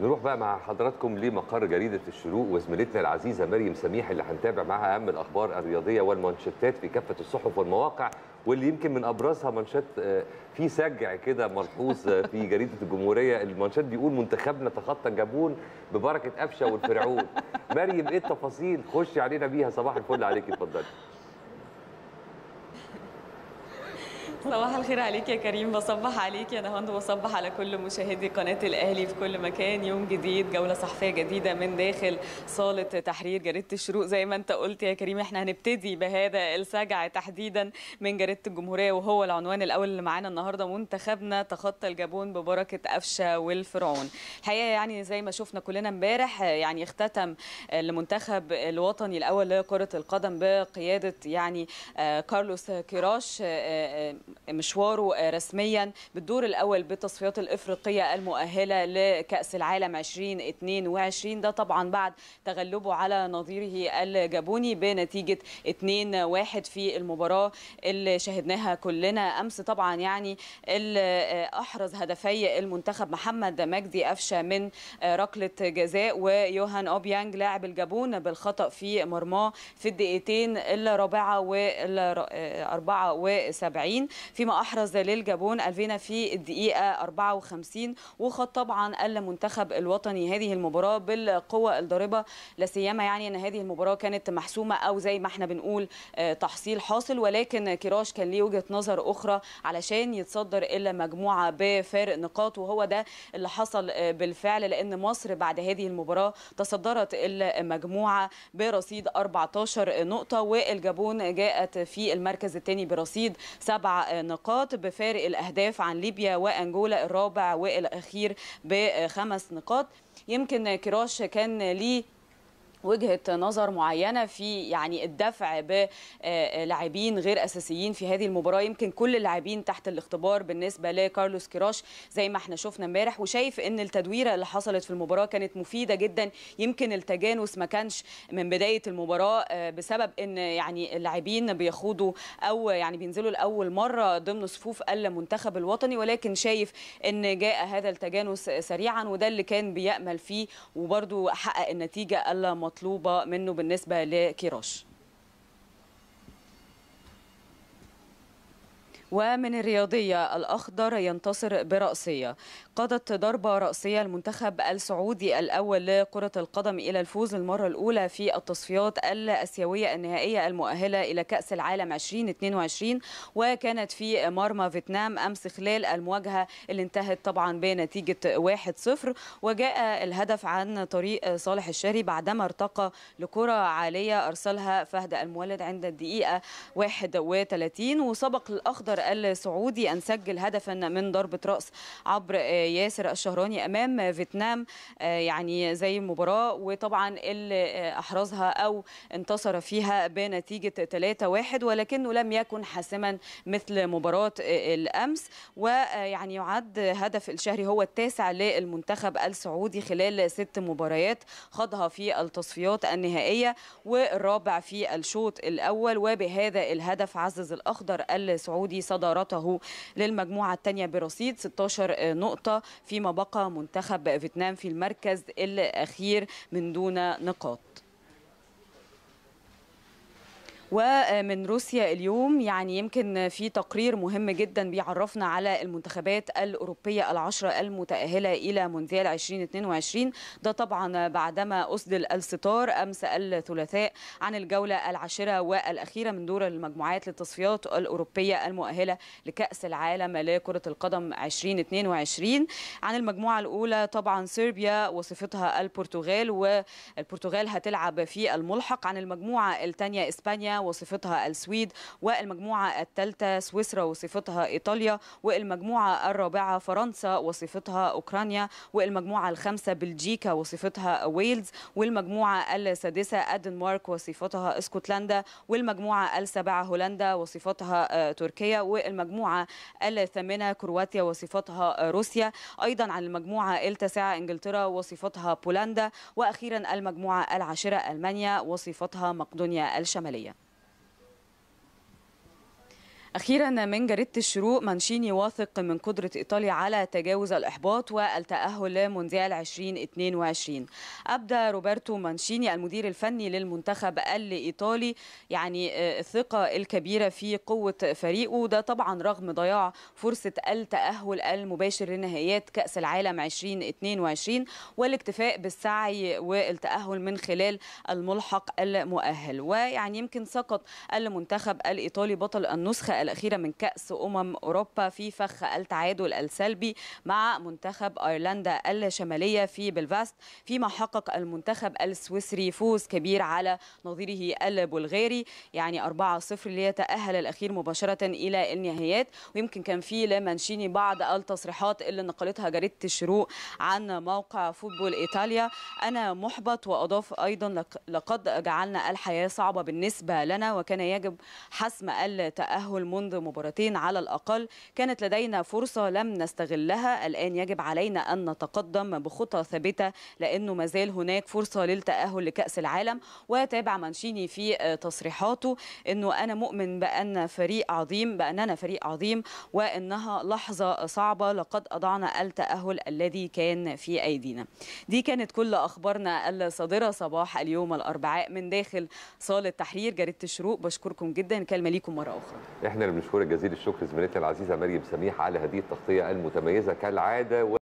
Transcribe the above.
نروح بقى مع حضراتكم لمقر جريدة الشروق وزميلتنا العزيزة مريم سميح اللي هنتابع معها أهم الأخبار الرياضية والمانشيتات في كافة الصحف والمواقع واللي يمكن من أبرزها مانشات آه، في سجع كده ملحوظ آه، في جريدة الجمهورية المانشات بيقول منتخبنا تخطى الجابون ببركة قفشة والفرعون مريم إيه التفاصيل خشي علينا بيها صباح الفل عليك اتفضلي صباح الخير عليك يا كريم بصبح عليك يا نهاند وبصبح على كل مشاهدي قناة الأهلي في كل مكان يوم جديد جولة صحفية جديدة من داخل صالة تحرير جريدة الشروق زي ما أنت قلت يا كريم إحنا هنبتدي بهذا السجع تحديدا من جريدة الجمهورية وهو العنوان الأول اللي معانا النهاردة منتخبنا تخطى الجابون ببركة قفشة والفرعون الحقيقة يعني زي ما شفنا كلنا امبارح يعني اختتم المنتخب الوطني الأول لكرة القدم بقيادة يعني آه، كارلوس كيراش آه، آه، مشواره آه، رسميا بالدور الاول بالتصفيات الافريقيه المؤهله لكاس العالم 2022 ده طبعا بعد تغلبه على نظيره الجابوني بنتيجه 2-1 في المباراه اللي شهدناها كلنا امس طبعا يعني آه، احرز هدفي المنتخب محمد مجدي قفشه من آه، ركله جزاء ويوهان اوبيانج لاعب الجابون بالخطا في مرماه في الدقيقتين الرابعه والاربعه وسبعين فيما أحرز للجابون ألفينا في الدقيقة 54 وخد طبعا المنتخب الوطني هذه المباراة بالقوة الضاربة لا سيما يعني أن هذه المباراة كانت محسومة أو زي ما احنا بنقول آه، تحصيل حاصل ولكن كراش كان ليه وجهة نظر أخرى علشان يتصدر إلا مجموعة بفارق نقاط وهو ده اللي حصل آه، بالفعل لأن مصر بعد هذه المباراة تصدرت المجموعة برصيد 14 نقطة والجابون جاءت في المركز الثاني برصيد سبع نقاط بفارق الأهداف عن ليبيا وأنجولا الرابع والأخير بخمس نقاط يمكن كراش كان ليه وجهه نظر معينه في يعني الدفع بلاعبين آه، آه، غير اساسيين في هذه المباراه يمكن كل اللاعبين تحت الاختبار بالنسبه لكارلوس كيراش زي ما احنا شفنا امبارح وشايف ان التدويره اللي حصلت في المباراه كانت مفيده جدا يمكن التجانس ما كانش من بدايه المباراه آه، بسبب ان يعني اللاعبين بيخوضوا او يعني بينزلوا لاول مره ضمن صفوف المنتخب الوطني ولكن شايف ان جاء هذا التجانس سريعا وده اللي كان بيامل فيه وبرده حقق النتيجه المطلوبه المطلوبه منه بالنسبه لكيروش ومن الرياضية الأخضر ينتصر برأسية قضت ضربة رأسية المنتخب السعودي الأول لكرة القدم إلى الفوز المرة الأولى في التصفيات الآسيوية النهائية المؤهلة إلى كأس العالم 2022 وكانت في مرمى فيتنام أمس خلال المواجهة اللي انتهت طبعا بنتيجة 1-0 وجاء الهدف عن طريق صالح الشهري بعدما ارتقى لكرة عالية أرسلها فهد المولد عند الدقيقة 31 وسبق الأخضر السعودي أن سجل هدفا من ضربة رأس عبر آه، ياسر الشهراني أمام فيتنام آه، يعني زي المباراه وطبعا اللي آه، أحرزها أو انتصر فيها بنتيجة 3-1 ولكنه لم يكن حاسما مثل مباراة الأمس ويعني يعد هدف الشهري هو التاسع للمنتخب السعودي خلال ست مباريات خاضها في التصفيات النهائية والرابع في الشوط الأول وبهذا الهدف عزز الأخضر السعودي صدارته للمجموعة الثانية برصيد 16 نقطة فيما بقى منتخب فيتنام في المركز الأخير من دون نقاط ومن روسيا اليوم يعني يمكن في تقرير مهم جدا بيعرفنا على المنتخبات الأوروبية العشرة المتأهلة إلى مونديال 2022 ده طبعا بعدما أسدل الستار أمس الثلاثاء عن الجولة العاشرة والأخيرة من دور المجموعات للتصفيات الأوروبية المؤهلة لكأس العالم لكرة القدم 2022 عن المجموعة الأولى طبعا صربيا وصفتها البرتغال والبرتغال هتلعب في الملحق عن المجموعة الثانية إسبانيا وصفتها السويد والمجموعة الثالثة سويسرا وصفتها إيطاليا والمجموعة الرابعة فرنسا وصفتها أوكرانيا والمجموعة الخامسة بلجيكا وصفتها ويلز والمجموعة السادسة الدنمارك وصفتها اسكتلندا والمجموعة السابعة هولندا وصفتها آه، تركيا والمجموعة الثامنة كرواتيا وصفتها آه، روسيا أيضا عن المجموعة التاسعة إنجلترا وصفتها بولندا وأخيرا المجموعة العاشرة ألمانيا وصفتها مقدونيا الشمالية أخيرا من جريدة الشروق مانشيني واثق من قدرة إيطاليا على تجاوز الإحباط والتأهل لمونديال 2022 أبدى روبرتو مانشيني المدير الفني للمنتخب الإيطالي يعني آه، الثقة الكبيرة في قوة فريقه وده طبعا رغم ضياع فرصة التأهل المباشر لنهائيات كأس العالم 2022 والاكتفاء بالسعي والتأهل من خلال الملحق المؤهل ويعني يمكن سقط المنتخب الإيطالي بطل النسخة الأخيرة من كأس أمم أوروبا في فخ التعادل السلبي مع منتخب أيرلندا الشمالية في بلفاست فيما حقق المنتخب السويسري فوز كبير على نظيره البلغاري يعني 4-0 ليتأهل الأخير مباشرة إلى النهائيات ويمكن كان في لمانشيني بعض التصريحات اللي نقلتها جريدة الشروق عن موقع فوتبول إيطاليا أنا محبط وأضاف أيضا لقد جعلنا الحياة صعبة بالنسبة لنا وكان يجب حسم التأهل منذ مباراتين على الأقل كانت لدينا فرصة لم نستغلها الآن يجب علينا أن نتقدم بخطى ثابتة لأنه ما زال هناك فرصة للتأهل لكأس العالم وتابع مانشيني في تصريحاته أنه أنا مؤمن بأن فريق عظيم بأننا فريق عظيم وأنها لحظة صعبة لقد أضعنا التأهل الذي كان في أيدينا دي كانت كل أخبارنا الصادرة صباح اليوم الأربعاء من داخل صالة تحرير جريدة الشروق بشكركم جدا كلمة ليكم مرة أخرى جدا بنشكرك جزيل الشكر زميلتنا العزيزه مريم سميح على هذه التغطيه المتميزه كالعاده